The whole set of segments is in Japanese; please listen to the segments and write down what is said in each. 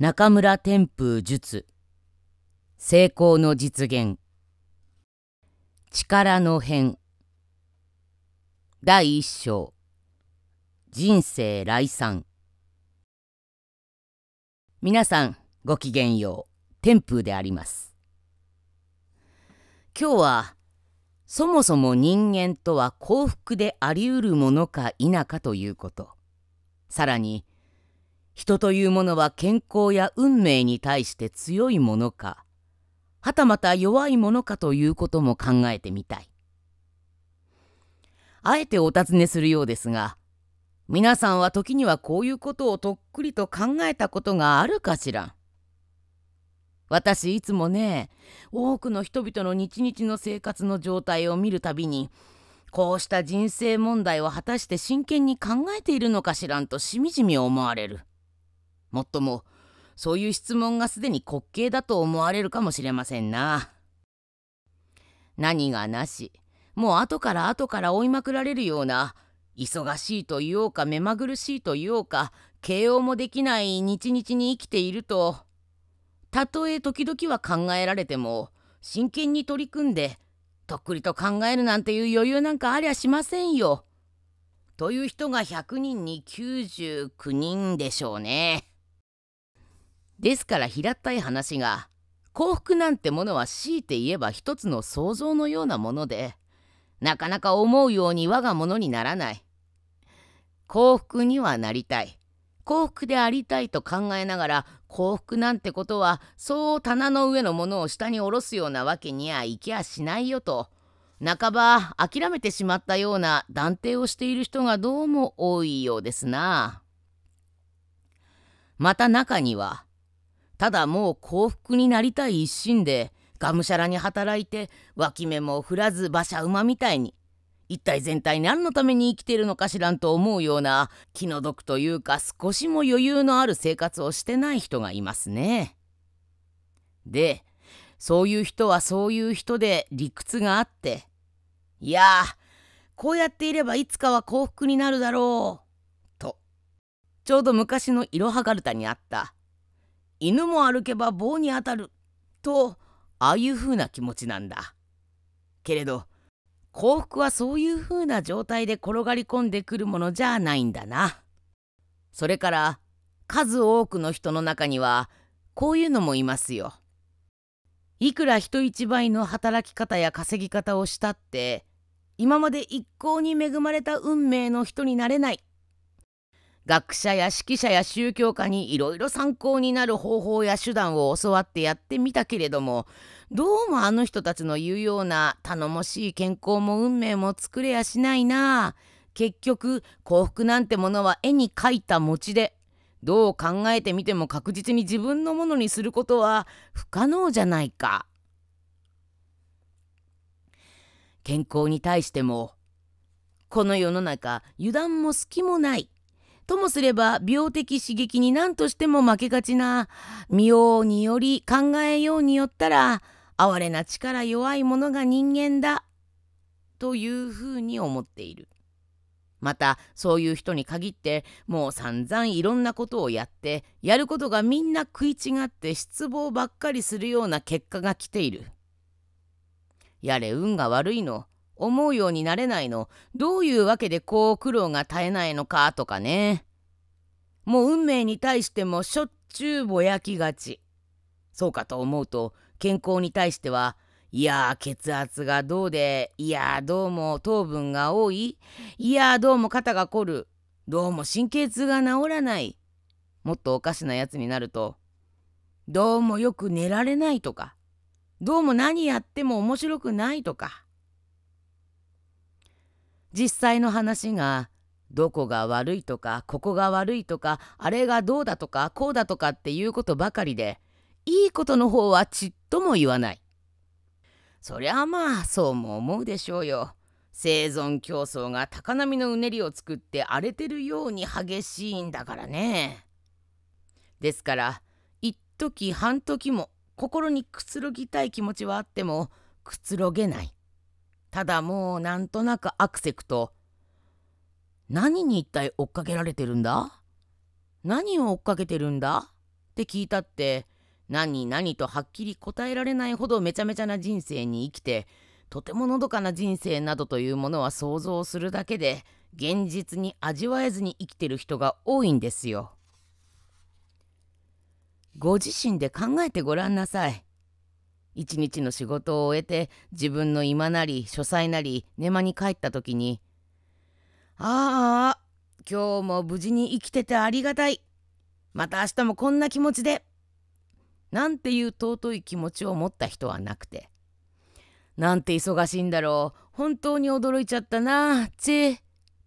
中村天風術成功の実現力の変第一章人生来産皆さんごきげんよう天風であります今日はそもそも人間とは幸福でありうるものか否かということさらに「人というものは健康や運命に対して強いものか、はたまた弱いものかということも考えてみたい。あえてお尋ねするようですが、皆さんは時にはこういうことをとっくりと考えたことがあるかしら私いつもね、多くの人々の日々の生活の状態を見るたびに、こうした人生問題を果たして真剣に考えているのかしらんとしみじみ思われる。もっともそういう質問がすでに滑稽だと思われるかもしれませんな。何がなしもう後から後から追いまくられるような忙しいと言おうか目まぐるしいと言おうか形容もできない日々に生きているとたとえ時々は考えられても真剣に取り組んでとっくりと考えるなんていう余裕なんかありゃしませんよ。という人が100人に99人でしょうね。ですから平たい話が幸福なんてものは強いて言えば一つの想像のようなものでなかなか思うように我がものにならない幸福にはなりたい幸福でありたいと考えながら幸福なんてことはそう棚の上のものを下に下ろすようなわけにはいきゃしないよと半ば諦めてしまったような断定をしている人がどうも多いようですな。また中にはただもう幸福になりたい一心でがむしゃらに働いて脇目も振らず馬車馬みたいに一体全体何のために生きてるのかしらんと思うような気の毒というか少しも余裕のある生活をしてない人がいますね。でそういう人はそういう人で理屈があっていやこうやっていればいつかは幸福になるだろうとちょうど昔のいろはがるたにあった犬も歩けば棒に当たるとああいう風な気持ちなんだけれど幸福はそういう風な状態で転がり込んでくるものじゃないんだなそれから数多くの人の中にはこういうのもいますよいくら人一倍の働き方や稼ぎ方をしたって今まで一向に恵まれた運命の人になれない学者や指揮者や宗教家にいろいろ参考になる方法や手段を教わってやってみたけれどもどうもあの人たちの言うような頼もしい健康も運命も作れやしないな結局幸福なんてものは絵に描いた餅でどう考えてみても確実に自分のものにすることは不可能じゃないか健康に対してもこの世の中油断も隙もないともすれば病的刺激に何としても負けがちな見ようにより考えようによったら哀れな力弱いものが人間だというふうに思っている。またそういう人に限ってもう散々いろんなことをやってやることがみんな食い違って失望ばっかりするような結果が来ている。やれ運が悪いの思うようになれないのどういうわけでこう苦労が絶えないのかとかねもう運命に対してもしょっちゅうぼやきがちそうかと思うと健康に対してはいや血圧がどうでいやどうも糖分が多いいやどうも肩が凝るどうも神経痛が治らないもっとおかしなやつになるとどうもよく寝られないとかどうも何やっても面白くないとか実際の話がどこが悪いとかここが悪いとかあれがどうだとかこうだとかっていうことばかりでいいことの方はちっとも言わない。そりゃまあそうも思うでしょうよ。生存競争が高波のうねりを作って荒れてるように激しいんだからね。ですから一時半時も心にくつろぎたい気持ちはあってもくつろげない。ただもうなんとなくアクセクと何に一体追っかけられてるんだ何を追っかけてるんだって聞いたって何何とはっきり答えられないほどめちゃめちゃな人生に生きてとてものどかな人生などというものは想像するだけで現実に味わえずに生きてる人が多いんですよ。ご自身で考えてごらんなさい。一日の仕事を終えて自分の今なり書斎なり寝間に帰った時に「ああ今日も無事に生きててありがたいまた明日もこんな気持ちで」なんていう尊い気持ちを持った人はなくて「なんて忙しいんだろう本当に驚いちゃったなチェ」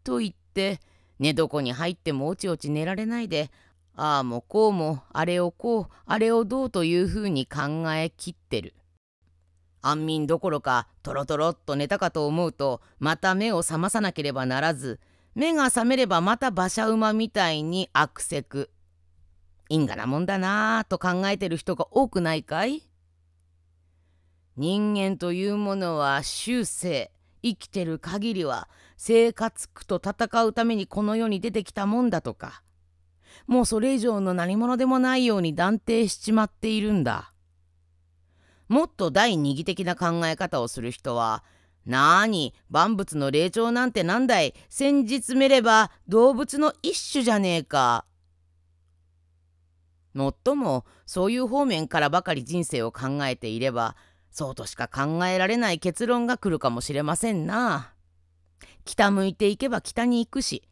と言って寝床に入ってもおちおち寝られないでああもこうもあれをこうあれをどうというふうに考えきってる安眠どころかとろとろっと寝たかと思うとまた目を覚まさなければならず目が覚めればまた馬車馬みたいに悪せく因果なもんだなぁと考えてる人が多くないかい人間というものは終生生きてる限りは生活苦と戦うためにこの世に出てきたもんだとかもうそれ以上の何者でもないように断定しちまっているんだ。もっと第二義的な考え方をする人はなーに万物の霊長なんてなんだい先日めれば動物の一種じゃねえか。もっともそういう方面からばかり人生を考えていればそうとしか考えられない結論が来るかもしれませんな。北向いていけば北に行くし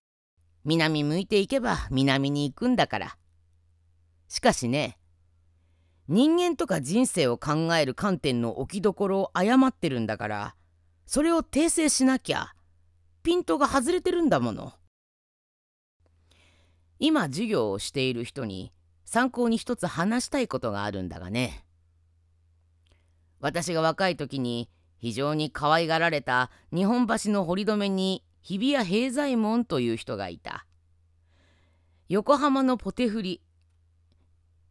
南向いていけば南に行くんだから。しかしね人間とか人生を考える観点の置きどころを誤ってるんだからそれを訂正しなきゃピントが外れてるんだもの今授業をしている人に参考に一つ話したいことがあるんだがね私が若い時に非常に可愛がられた日本橋の堀留に日比谷平左衛門という人がいた横浜のポテフリ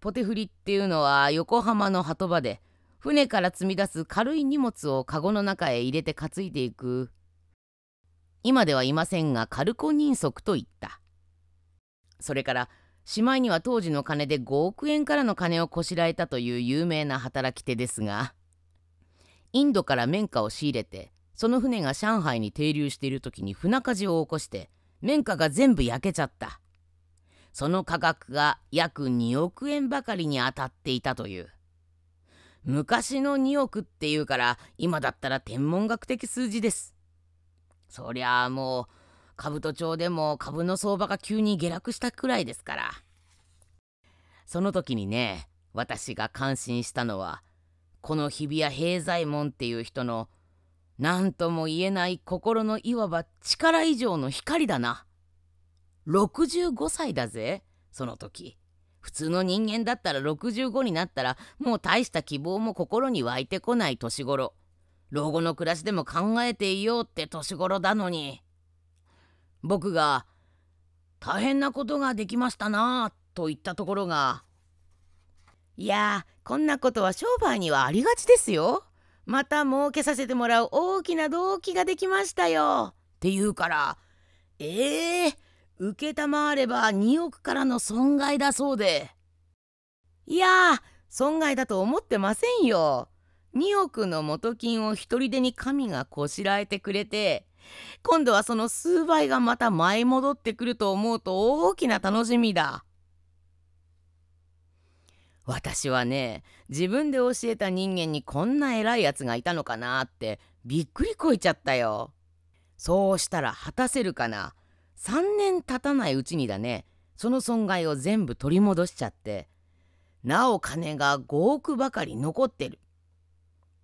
ポテフリっていうのは横浜の鳩場で船から積み出す軽い荷物をカゴの中へ入れて担いでいく今ではいませんがカルコ人足と言ったそれからしまいには当時の金で5億円からの金をこしらえたという有名な働き手ですがインドから綿花を仕入れてその船が上海に停留している時に船火事を起こして綿花が全部焼けちゃったその価格が約2億円ばかりに当たっていたという昔の2億っていうから今だったら天文学的数字ですそりゃあもう兜町でも株の相場が急に下落したくらいですからその時にね私が感心したのはこの日比谷平左衛門っていう人の何とも言えない心のいわば力以上の光だな。65歳だぜその時普通の人間だったら65になったらもう大した希望も心に湧いてこない年頃老後の暮らしでも考えていようって年頃だのに僕が「大変なことができましたな」と言ったところが「いやこんなことは商売にはありがちですよ。また儲けさせてもらう大きな動機ができましたよ」って言うから「ええー、承れば2億からの損害だそうでいや損害だと思ってませんよ2億の元金を一人でに神がこしらえてくれて今度はその数倍がまた舞い戻ってくると思うと大きな楽しみだ私はね自分で教えた人間にこんな偉いやつがいたのかなってびっくりこいちゃったよそうしたら果たせるかな3年経たないうちにだねその損害を全部取り戻しちゃってなお金が5億ばかり残ってる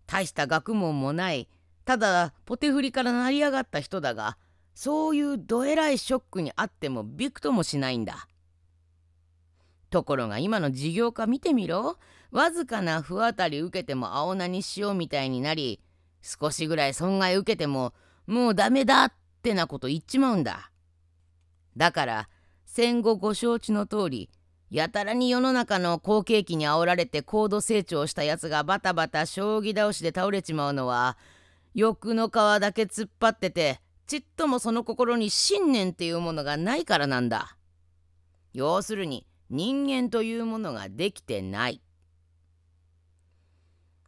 大した学問もないただポテフリから成り上がった人だがそういうどえらいショックにあってもびくともしないんだところが今の事業家見てみろわずかな不当たり受けても青菜にしようみたいになり少しぐらい損害受けてももうダメだってなこと言っちまうんだ。だから戦後ご承知の通りやたらに世の中の好景気に煽られて高度成長したやつがバタバタ将棋倒しで倒れちまうのは欲の皮だけ突っ張っててちっともその心に信念っていうものがないからなんだ。要するに人間というものができてない。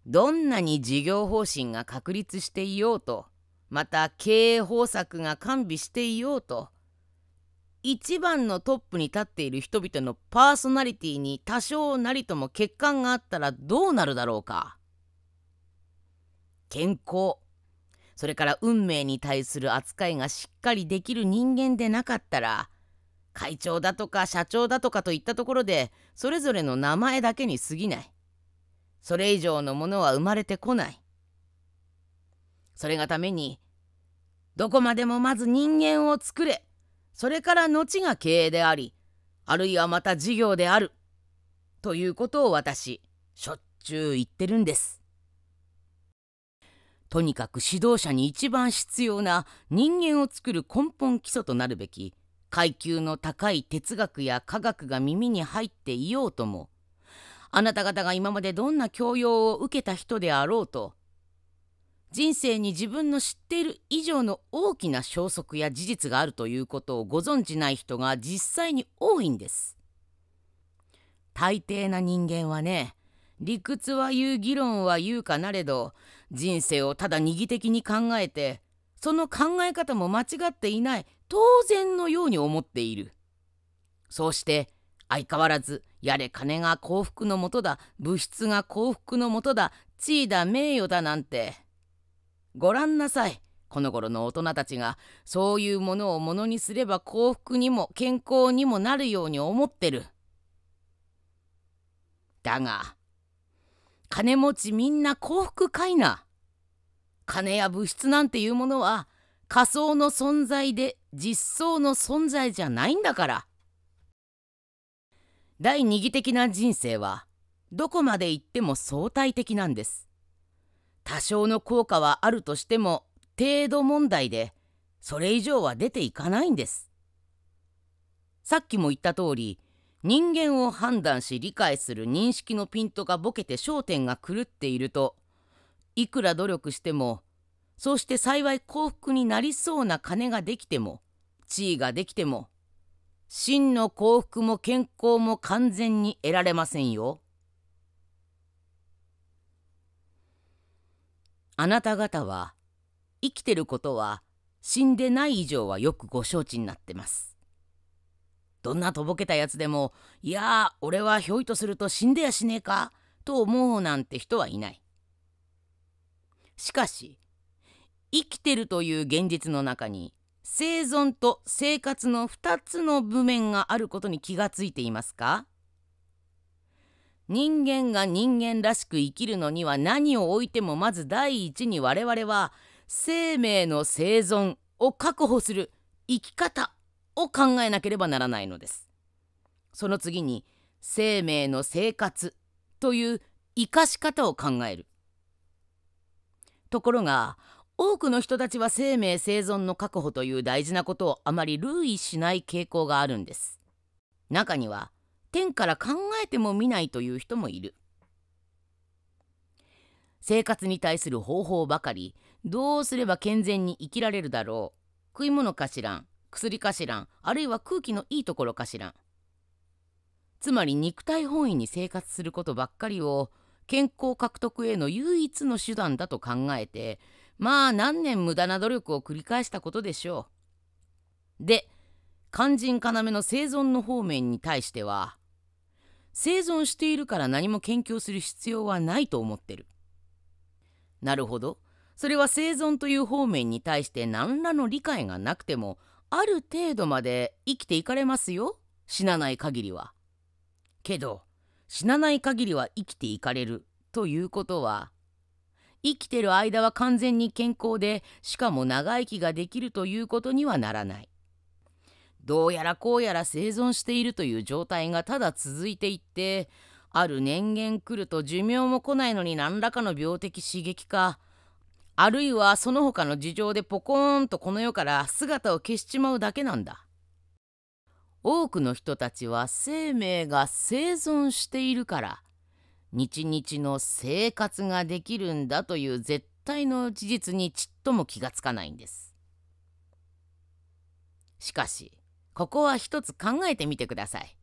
どんなに事業方針が確立していようとまた経営方策が完備していようと一番のトップに立っている人々のパーソナリティに多少なりとも欠陥があったらどうなるだろうか健康それから運命に対する扱いがしっかりできる人間でなかったら会長だとか社長だとかといったところでそれぞれの名前だけに過ぎないそれ以上のものは生まれてこないそれがためにどこまでもまず人間を作れそれから後が経営でありあるいはまた事業であるということを私しょっちゅう言ってるんです。とにかく指導者に一番必要な人間を作る根本基礎となるべき階級の高い哲学や科学が耳に入っていようともあなた方が今までどんな教養を受けた人であろうと人生に自分の知っている以上の大きな消息や事実があるということをご存じない人が実際に多いんです。大抵な人間はね理屈は言う議論は言うかなれど人生をただ二義的に考えてその考え方も間違っていない当然のように思っている。そうして相変わらずやれ金が幸福のもとだ物質が幸福のもとだ地位だ名誉だなんてごらんなさいこの頃の大人たちがそういうものをものにすれば幸福にも健康にもなるように思ってるだが金持ちみんな幸福かいな金や物質なんていうものは仮想の存在で実相の存在じゃないんだから第二義的な人生はどこまで行っても相対的なんです多少の効果はあるとしても程度問題でそれ以上は出ていかないんですさっきも言った通り人間を判断し理解する認識のピントがボケて焦点が狂っているといくら努力してもそうして幸い幸福になりそうな金ができても地位ができても真の幸福も健康も完全に得られませんよ。あなた方は生きてることは死んでない以上はよくご承知になってます。どんなとぼけたやつでも「いやあ俺はひょいとすると死んでやしねえか」と思うなんて人はいない。しかし生きてるという現実の中に生存と生活の2つの部面があることに気がついていますか人間が人間らしく生きるのには何を置いてもまず第一に我々は生命の生存を確保する生き方を考えなければならないのです。その次に生命の生活という生かし方を考える。ところが多くの人たちは生命生存の確保という大事なことをあまり留意しない傾向があるんです。中には天から考えても見ないという人もいる生活に対する方法ばかりどうすれば健全に生きられるだろう食い物かしらん薬かしらんあるいは空気のいいところかしらんつまり肉体本位に生活することばっかりを健康獲得への唯一の手段だと考えてまあ何年無駄な努力を繰り返したことでしょう。で肝心要の生存の方面に対しては生存しているから何も研究する必要はないと思ってる。なるほどそれは生存という方面に対して何らの理解がなくてもある程度まで生きていかれますよ死なない限りは。けど死なない限りは生きていかれるということは生きてる間は完全に健康でしかも長生きができるということにはならない。どうやらこうやら生存しているという状態がただ続いていってある年限来ると寿命も来ないのに何らかの病的刺激かあるいはその他の事情でポコーンとこの世から姿を消しちまうだけなんだ。多くの人たちは生命が生存しているから日々の生活ができるんだという絶対の事実にちっとも気がつかないんです。しかしここは一つ考えてみてください。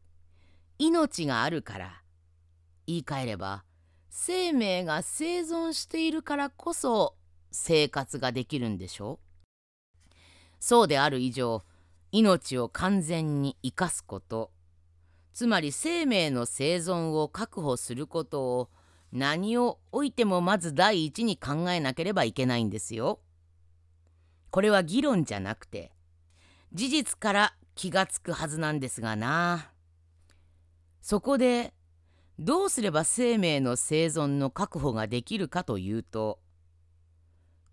命があるから言い換えれば生命が生存しているからこそ生活ができるんでしょうそうである以上命を完全に生かすことつまり生命の生存を確保することを何をおいてもまず第一に考えなければいけないんですよ。これは議論じゃなくて事実から気がつくはずなんですがなそこでどうすれば生命の生存の確保ができるかというと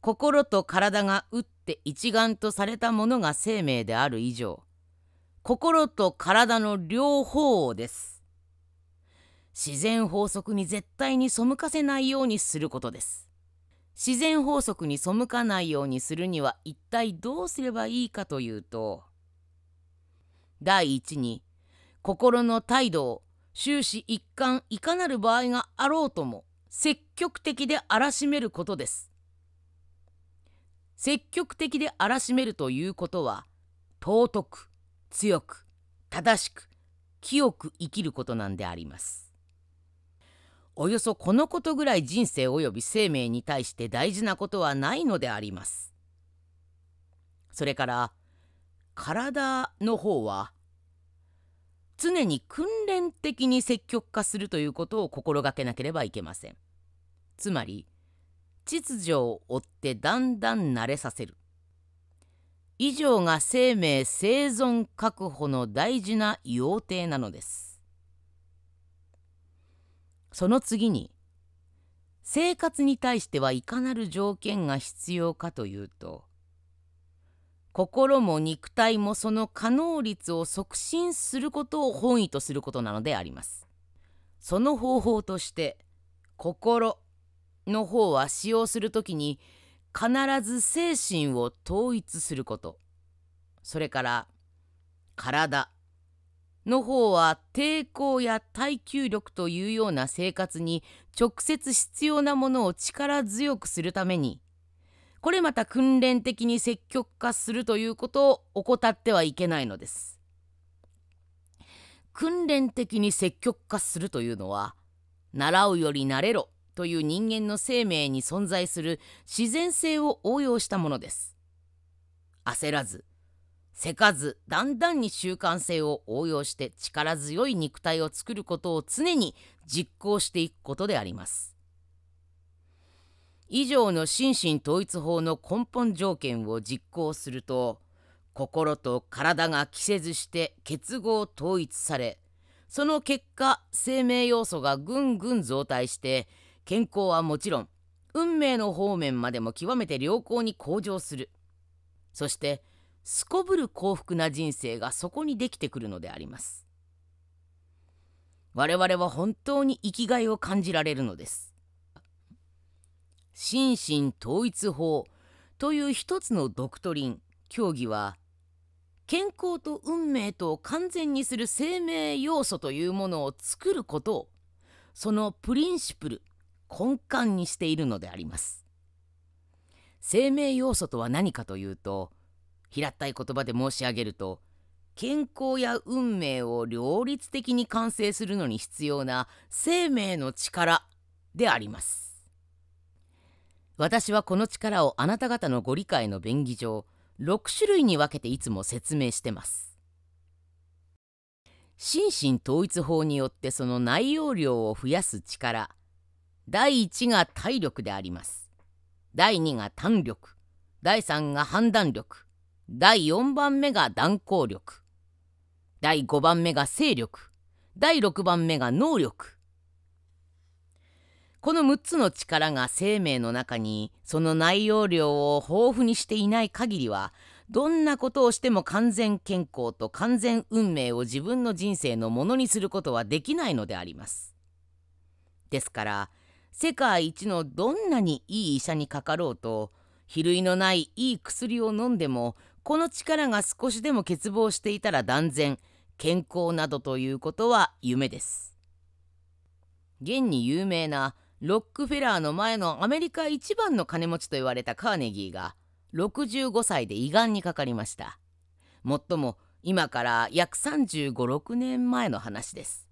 心と体が打って一丸とされたものが生命である以上心と体の両方です自然法則に絶対に背かせないようにすることです自然法則に背かないようにするには一体どうすればいいかというと第一に心の態度を終始一貫いかなる場合があろうとも積極的で荒しめることです積極的で荒しめるということは尊く強く正しく清く生きることなんでありますおよそこのことぐらい人生および生命に対して大事なことはないのでありますそれから体の方は常に訓練的に積極化するということを心がけなければいけません。つまり秩序を追ってだんだん慣れさせる。以上が生命生存確保の大事な要諦なのです。その次に生活に対してはいかなる条件が必要かというと心も肉体もその可能率を促進することを本意とすることなのであります。その方法として心の方は使用するときに必ず精神を統一することそれから体の方は抵抗や耐久力というような生活に直接必要なものを力強くするためにこれまた訓練的に積極化するということを怠ってはいけないのです。訓練的に積極化するというのは習うより慣れろという人間の生命に存在する自然性を応用したものです。焦らずせかずだんだんに習慣性を応用して力強い肉体を作ることを常に実行していくことであります。以上の心身統一法の根本条件を実行すると心と体が着せずして結合統一されその結果生命要素がぐんぐん増大して健康はもちろん運命の方面までも極めて良好に向上するそしてすこぶる幸福な人生がそこにできてくるのであります我々は本当に生きがいを感じられるのです心身統一法という一つのドクトリン教義は健康と運命とを完全にする生命要素というものを作ることをそのプリンシプル根幹にしているのであります生命要素とは何かというと平たい言葉で申し上げると健康や運命を両立的に完成するのに必要な生命の力であります私はこの力をあなた方のご理解の便宜上6種類に分けていつも説明してます。心身統一法によってその内容量を増やす力第1が体力であります。第2が胆力第3が判断力第4番目が断行力第5番目が勢力第6番目が能力この6つの力が生命の中にその内容量を豊富にしていない限りはどんなことをしても完全健康と完全運命を自分の人生のものにすることはできないのであります。ですから世界一のどんなにいい医者にかかろうと比類のないいい薬を飲んでもこの力が少しでも欠乏していたら断然健康などということは夢です。現に有名なロックフェラーの前のアメリカ一番の金持ちと言われたカーネギーが65歳で胃がんにかかりましたもっとも今から約356年前の話です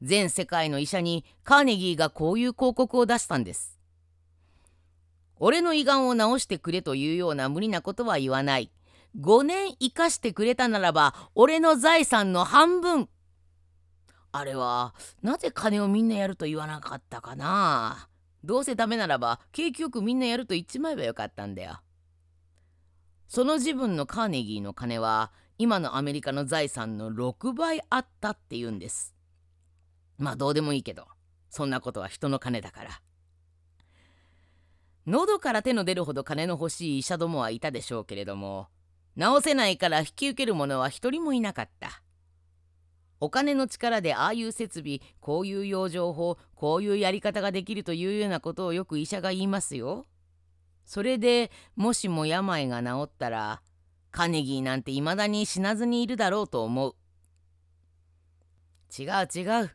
全世界の医者にカーネギーがこういう広告を出したんです俺の胃がんを治してくれというような無理なことは言わない5年生かしてくれたならば俺の財産の半分あれはなぜ金をみんなやると言わなかったかなどうせダメならば景気よくみんなやると言っちまえばよかったんだよその自分のカーネギーの金は今のアメリカの財産の6倍あったって言うんですまあどうでもいいけどそんなことは人の金だから喉から手の出るほど金の欲しい医者どもはいたでしょうけれども治せないから引き受ける者は一人もいなかったお金の力でああいう設備こういう養生法こういうやり方ができるというようなことをよく医者が言いますよ。それでもしも病が治ったらカネギーなんていまだに死なずにいるだろうと思う。違う違う。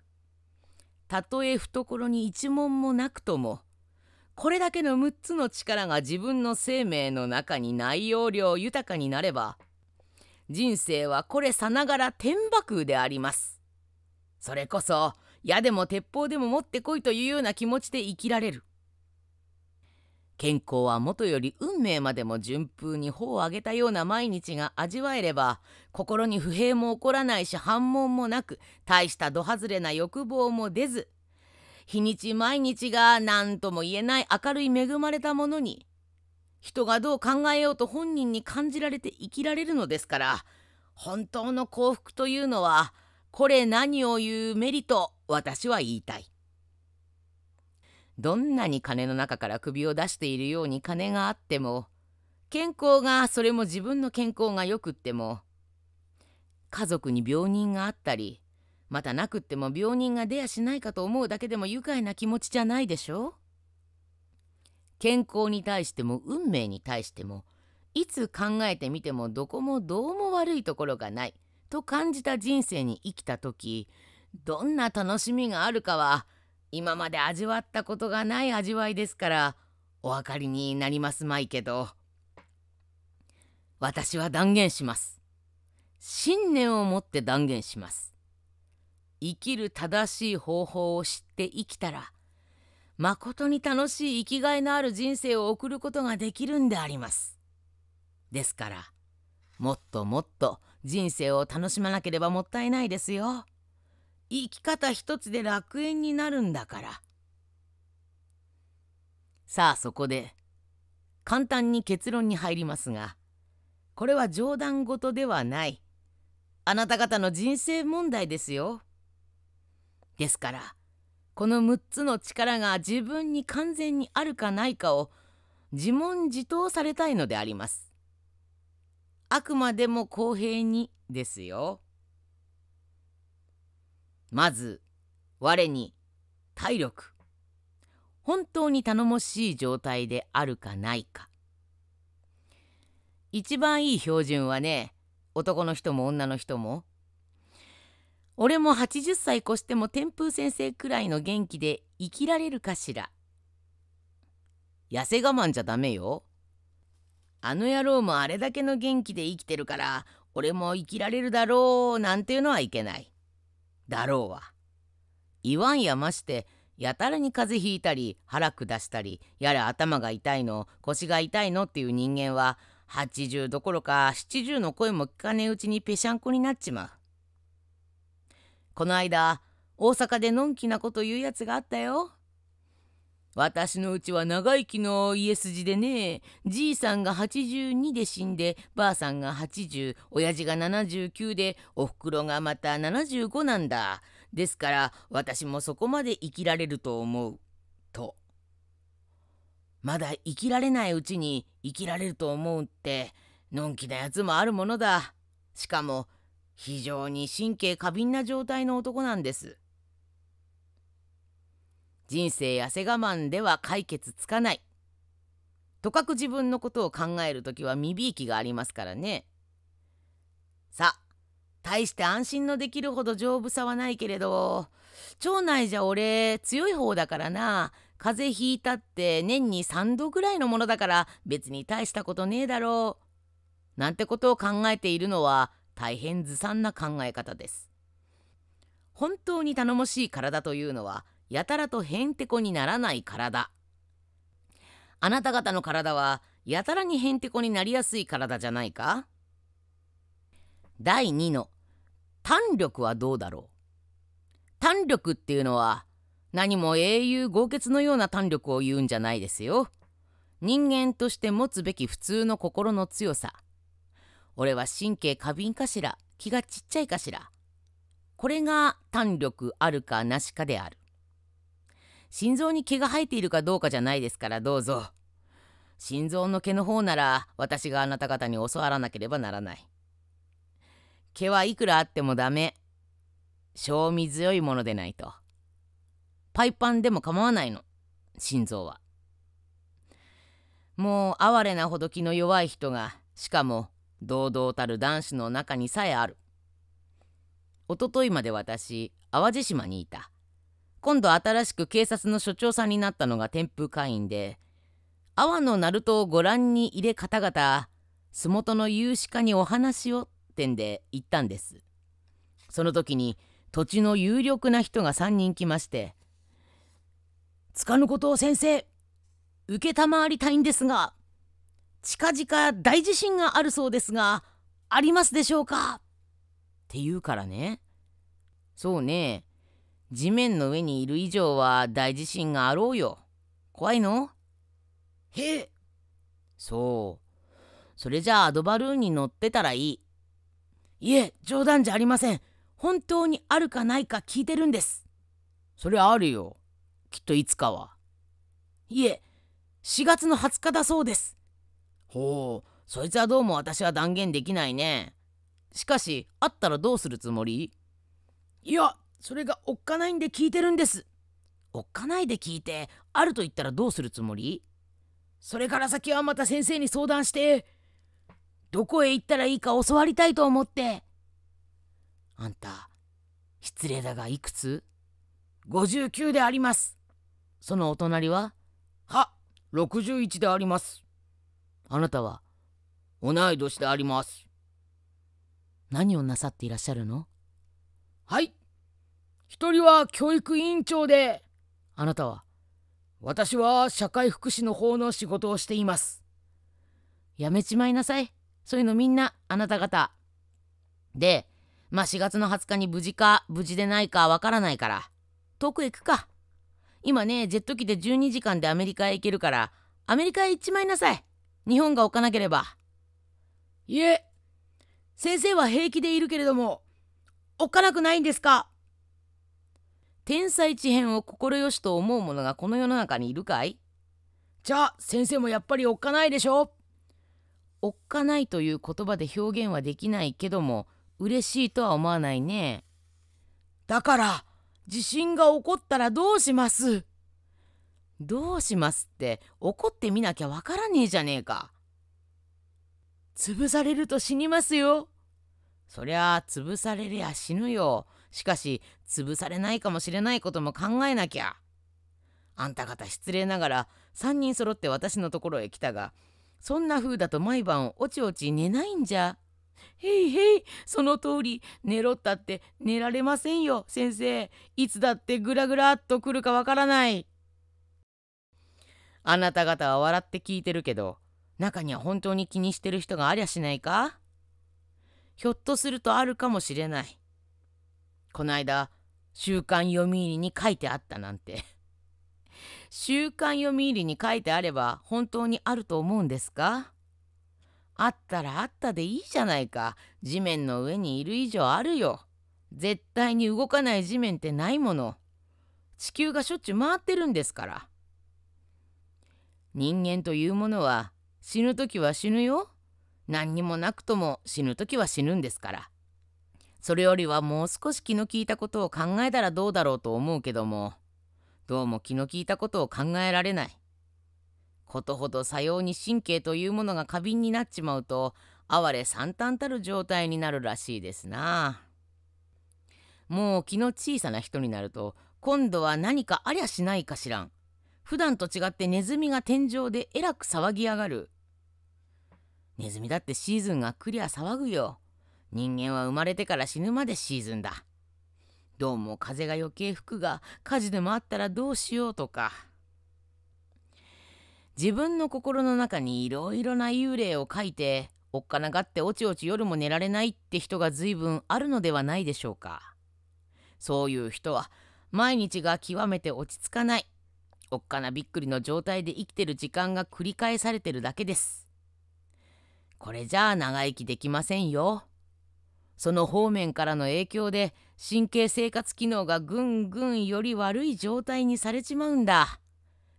たとえ懐に一文もなくともこれだけの6つの力が自分の生命の中に内容量豊かになれば人生はこれさながら天空であります。それこそ矢でも鉄砲でも持ってこいというような気持ちで生きられる。健康はもとより運命までも順風に頬を上げたような毎日が味わえれば心に不平も起こらないし反問もなく大したど外れな欲望も出ず日にち毎日が何とも言えない明るい恵まれたものに人がどう考えようと本人に感じられて生きられるのですから本当の幸福というのはこれ何を言うメリット私は言いたい。どんなに金の中から首を出しているように金があっても健康がそれも自分の健康がよくっても家族に病人があったりまたなくっても病人が出やしないかと思うだけでも愉快な気持ちじゃないでしょう健康に対しても運命に対してもいつ考えてみてもどこもどうも悪いところがないと感じた人生に生きた時どんな楽しみがあるかは今まで味わったことがない味わいですからお分かりになりますまいけど私は断言します信念を持って断言します生きる正しい方法を知って生きたら誠に楽しい生きがいのある人生を送ることができるんであります。ですからもっともっと人生を楽しまなければもったいないですよ。生き方一つで楽園になるんだから。さあそこで簡単に結論に入りますがこれは冗談事ではないあなた方の人生問題ですよ。ですからこの6つの力が自分に完全にあるかないかを自問自答されたいのであります。あくまでも公平にですよ。まず我に体力本当に頼もしい状態であるかないか一番いい標準はね男の人も女の人も俺も80歳越しても天風先生くらいの元気で生きられるかしら。痩せ我慢じゃダメよ。あの野郎もあれだけの元気で生きてるから、俺も生きられるだろうなんていうのはいけない。だろうは。言わんやまして、やたらに風邪ひいたり腹下したりやれ頭が痛いの腰が痛いのっていう人間は80どころか70の声も聞かねえうちにぺしゃんこになっちまう。この間大阪でのんきなこと言うやつがあったよ。私のうちは長生きの家筋でねじいさんが82で死んでばあさんが80親父が79でおふくろがまた75なんだですから私もそこまで生きられると思うとまだ生きられないうちに生きられると思うってのんきなやつもあるものだしかも非常に神経過敏な状態の男なんです人生やせ我慢では解決つかないとかく自分のことを考える時は身びいきがありますからねさあ大して安心のできるほど丈夫さはないけれど町内じゃ俺強い方だからな風邪ひいたって年に3度ぐらいのものだから別に大したことねえだろうなんてことを考えているのは大変ずさんな考え方です本当に頼もしい体というのはやたらとへんてこにならない体あなた方の体はやたらにへんてこになりやすい体じゃないか第2の胆力はどうだろう胆力っていうのは何も英雄豪傑のような胆力を言うんじゃないですよ。人間として持つべき普通の心の強さ俺は神経過敏かしら気がちっちゃいかしらこれが胆力あるかなしかである心臓に毛が生えているかどうかじゃないですからどうぞ心臓の毛の方なら私があなた方に教わらなければならない毛はいくらあってもダメ賞味強いものでないとパイパンでも構わないの心臓はもう哀れなほど気の弱い人がしかも堂々たる男子の中にさえある。おとといまで私、淡路島にいた。今度新しく警察の所長さんになったのが天風会員で、阿波の鳴門をご覧に入れ方々、洲本の有志家にお話をってんで行ったんです。その時に土地の有力な人が3人来まして、つかぬことを先生、承りたいんですが、近々大地震があるそうですがありますでしょうか?」って言うからねそうね地面の上にいる以上は大地震があろうよ怖いのへえそうそれじゃあアドバルーンに乗ってたらいいいえ冗談じゃありません本当にあるかないか聞いてるんですそれあるよきっといつかはいえ4月の20日だそうですほうそいつはどうも私は断言できないねしかし会ったらどうするつもりいやそれがおっかないんで聞いてるんですおっかないで聞いてあると言ったらどうするつもりそれから先はまた先生に相談してどこへ行ったらいいか教わりたいと思ってあんた失礼だがいくつ ?59 でありますそのお隣はは61でありますあなたは同い年であります。何をなさっていらっしゃるのはい。一人は教育委員長で、あなたは私は社会福祉の方の仕事をしています。やめちまいなさい。そういうのみんなあなた方。で、まあ4月の20日に無事か無事でないかわからないから、遠くへ行くか。今ね、ジェット機で12時間でアメリカへ行けるから、アメリカへ行っちまいなさい。日本が置かなければいえ先生は平気でいるけれども置かなくないんですか天才地変を快しと思う者がこの世の中にいるかいじゃあ先生もやっぱりおっかないでしょおっかないという言葉で表現はできないけども嬉しいとは思わないねだから地震が起こったらどうしますどうしますって怒ってみなきゃわからねえじゃねえか。潰されると死にますよ。そりゃあ潰されりゃ死ぬよ。しかし潰されないかもしれないことも考えなきゃ。あんた方失礼ながら3人揃って私のところへ来たが、そんな風だと毎晩おちおち寝ないんじゃ。へいへい、その通り、寝ろったって寝られませんよ、先生。いつだってぐらぐらっと来るかわからない。あなた方は笑って聞いてるけど、中には本当に気にしてる人がありゃしないかひょっとするとあるかもしれない。こないだ、週刊読売に書いてあったなんて。週刊読売に書いてあれば本当にあると思うんですかあったらあったでいいじゃないか。地面の上にいる以上あるよ。絶対に動かない地面ってないもの。地球がしょっちゅう回ってるんですから。人間というものは死ぬ時は死ぬよ。何にもなくとも死ぬ時は死ぬんですから。それよりはもう少し気の利いたことを考えたらどうだろうと思うけども、どうも気の利いたことを考えられない。ことほどさように神経というものが過敏になっちまうと、哀れ惨憺たる状態になるらしいですな。もう気の小さな人になると、今度は何かありゃしないかしらん。普段と違ってネズミが天井でえらく騒ぎ上がるネズミだってシーズンがクりゃ騒ぐよ人間は生まれてから死ぬまでシーズンだどうも風が余計吹くが火事でもあったらどうしようとか自分の心の中にいろいろな幽霊を書いておっかながっておちおち夜も寝られないって人が随分あるのではないでしょうかそういう人は毎日が極めて落ち着かないおっかなびっくりの状態で生きてる時間が繰り返されてるだけです。これじゃあ長生きできませんよ。その方面からの影響で神経生活機能がぐんぐんより悪い状態にされちまうんだ。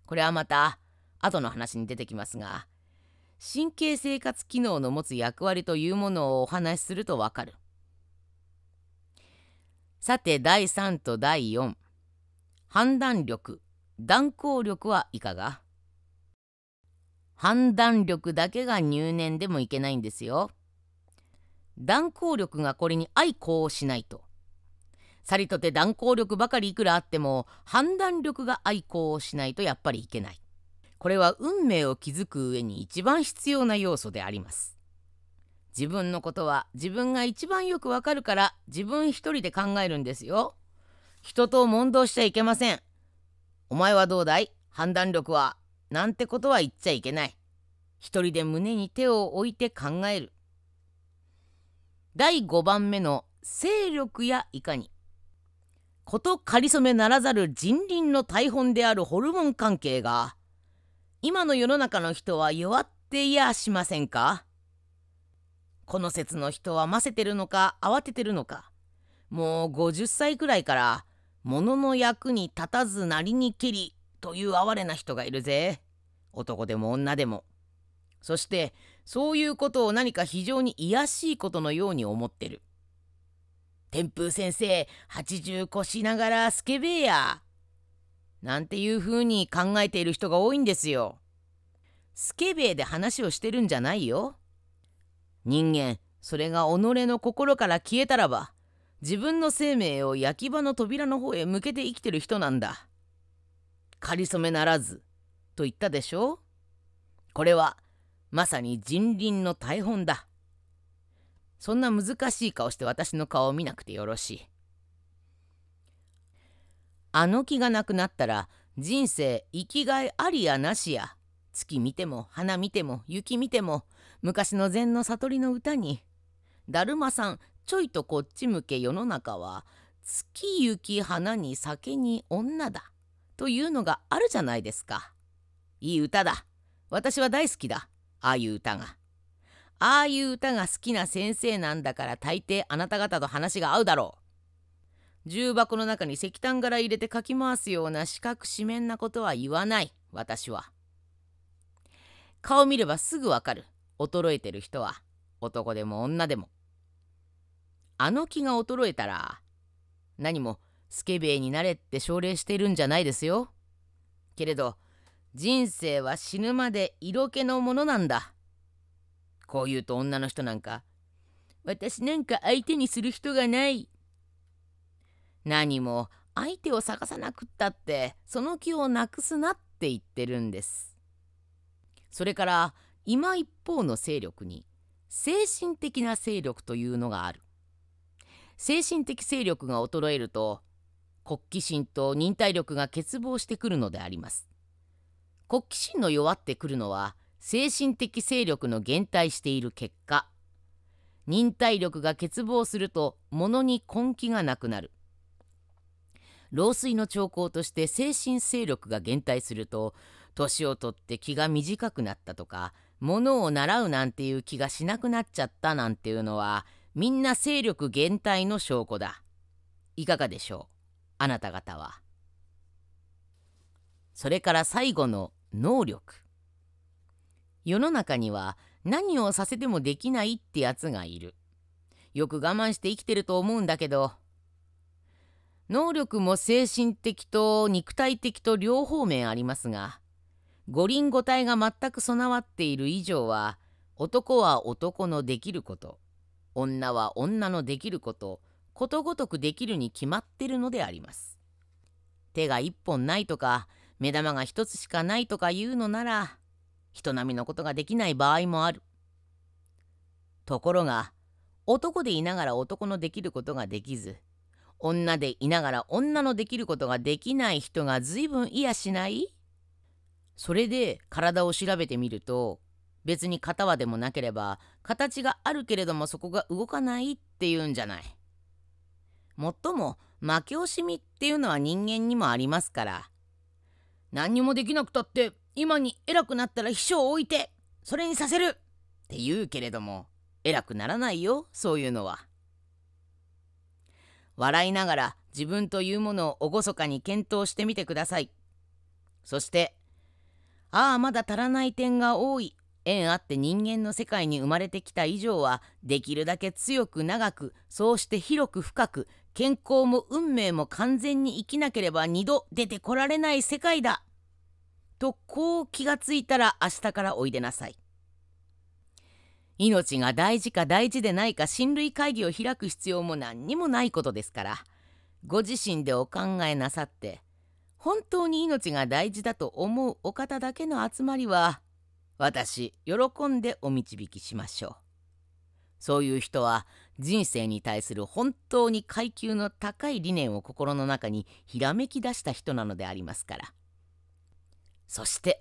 これはまた後の話に出てきますが神経生活機能の持つ役割というものをお話しするとわかる。さて第3と第4判断力断行力はいかが判断力だけが入念でもいけないんですよ。断行力がこれに愛好をしないと。さりとて断行力ばかりいくらあっても判断力が愛好をしないとやっぱりいけない。これは運命を築く上に一番必要な要素であります。自分のことは自分が一番よくわかるから自分一人で考えるんですよ。人と問答しちゃいけません。お前はどうだい判断力はなんてことは言っちゃいけない。一人で胸に手を置いて考える。第5番目の勢力やいかに。ことかりそめならざる人倫の大本であるホルモン関係が、今の世の中の人は弱っていやしませんかこの説の人はませてるのか慌ててるのか、もう50歳くらいから物の役に立たずなりにきりという哀れな人がいるぜ男でも女でもそしてそういうことを何か非常に卑しいことのように思ってる天風先生80越しながらスケベやなんていうふうに考えている人が多いんですよスケベで話をしてるんじゃないよ人間それが己の心から消えたらば自分の生命を焼き場の扉の方へ向けて生きてる人なんだ。かりそめならずと言ったでしょこれはまさに人倫の大本だ。そんな難しい顔して私の顔を見なくてよろしい。あの気がなくなったら人生生きがいありやなしや月見ても花見ても雪見ても昔の禅の悟りの歌に「だるまさんちょいとこっち向け世の中は月雪花に酒に女だというのがあるじゃないですか。いい歌だ。私は大好きだ。ああいう歌が。ああいう歌が好きな先生なんだから大抵あなた方と話が合うだろう。重箱の中に石炭柄入れてかき回すような四角四面なことは言わない、私は。顔見ればすぐわかる。衰えてる人は男でも女でも。あの気が衰えたら何もスケベになれって奨励してるんじゃないですよ。けれど人生は死ぬまで色気のものなんだ。こう言うと女の人なんか私なんか相手にする人がない。何も相手を探さなくったってその気をなくすなって言ってるんです。それから今一方の勢力に精神的な勢力というのがある。精神的勢力が衰えると国旗心と忍耐力が欠乏してくるのであります。国旗心の弱ってくるのは精神的勢力の減退している結果忍耐力が欠乏すると物に根気がなくなる老衰の兆候として精神勢力が減退すると年をとって気が短くなったとか物を習うなんていう気がしなくなっちゃったなんていうのはみんな勢力減退の証拠だ。いかがでしょうあなた方は。それから最後の能力。世の中には何をさせてもできないってやつがいる。よく我慢して生きてると思うんだけど、能力も精神的と肉体的と両方面ありますが、五輪五体が全く備わっている以上は、男は男のできること、女は女のできることことごとくできるに決まってるのであります。手が一本ないとか目玉が一つしかないとか言うのなら人並みのことができない場合もある。ところが男でいながら男のできることができず女でいながら女のできることができない人が随分いやしないそれで体を調べてみると別に型はでもなければ形があるけれどもそこが動かないっていうんじゃないもっとも負け惜しみっていうのは人間にもありますから何にもできなくたって今に偉くなったら秘書を置いてそれにさせるって言うけれども偉くならないよそういうのは笑いながら自分というものを厳かに検討してみてくださいそしてああまだ足らない点が多い縁あって人間の世界に生まれてきた以上はできるだけ強く長くそうして広く深く健康も運命も完全に生きなければ二度出てこられない世界だとこう気がついたら明日からおいでなさい命が大事か大事でないか親類会議を開く必要も何にもないことですからご自身でお考えなさって本当に命が大事だと思うお方だけの集まりは私喜んでお導きしましょうそういう人は人生に対する本当に階級の高い理念を心の中にひらめき出した人なのでありますからそして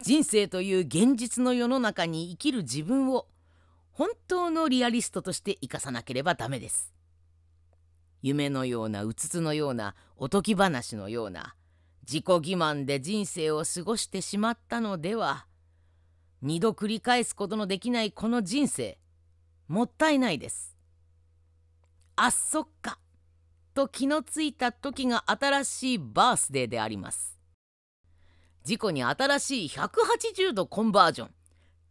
人生という現実の世の中に生きる自分を本当のリアリストとして生かさなければダメです夢のようなうつつのようなおとぎ話のような自己欺瞞で人生を過ごしてしまったのでは二度繰り返すことのできないこの人生もったいないですあっそっかと気のついた時が新しいバースデーであります事故に新しい180度コンバージョン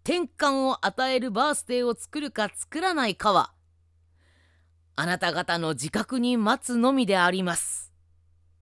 転換を与えるバースデーを作るか作らないかはあなた方の自覚に待つのみであります